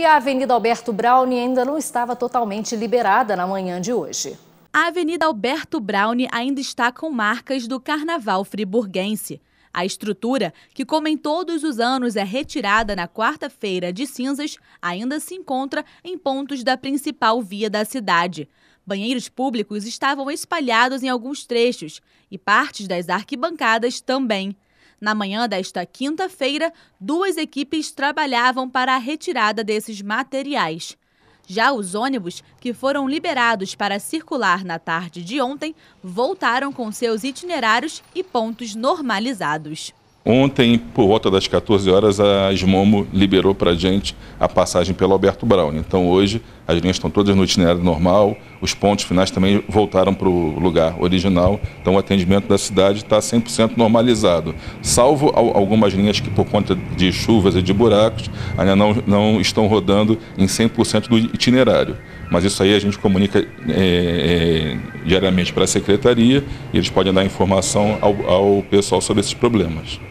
e a Avenida Alberto Browne ainda não estava totalmente liberada na manhã de hoje. A Avenida Alberto Browne ainda está com marcas do Carnaval Friburguense. A estrutura, que como em todos os anos é retirada na quarta-feira de cinzas, ainda se encontra em pontos da principal via da cidade. Banheiros públicos estavam espalhados em alguns trechos e partes das arquibancadas também. Na manhã desta quinta-feira, duas equipes trabalhavam para a retirada desses materiais. Já os ônibus, que foram liberados para circular na tarde de ontem, voltaram com seus itinerários e pontos normalizados. Ontem, por volta das 14 horas, a Esmomo liberou para a gente a passagem pelo Alberto Brown. Então, hoje, as linhas estão todas no itinerário normal, os pontos finais também voltaram para o lugar original, então o atendimento da cidade está 100% normalizado, salvo algumas linhas que por conta de chuvas e de buracos ainda não, não estão rodando em 100% do itinerário. Mas isso aí a gente comunica é, é, diariamente para a secretaria e eles podem dar informação ao, ao pessoal sobre esses problemas.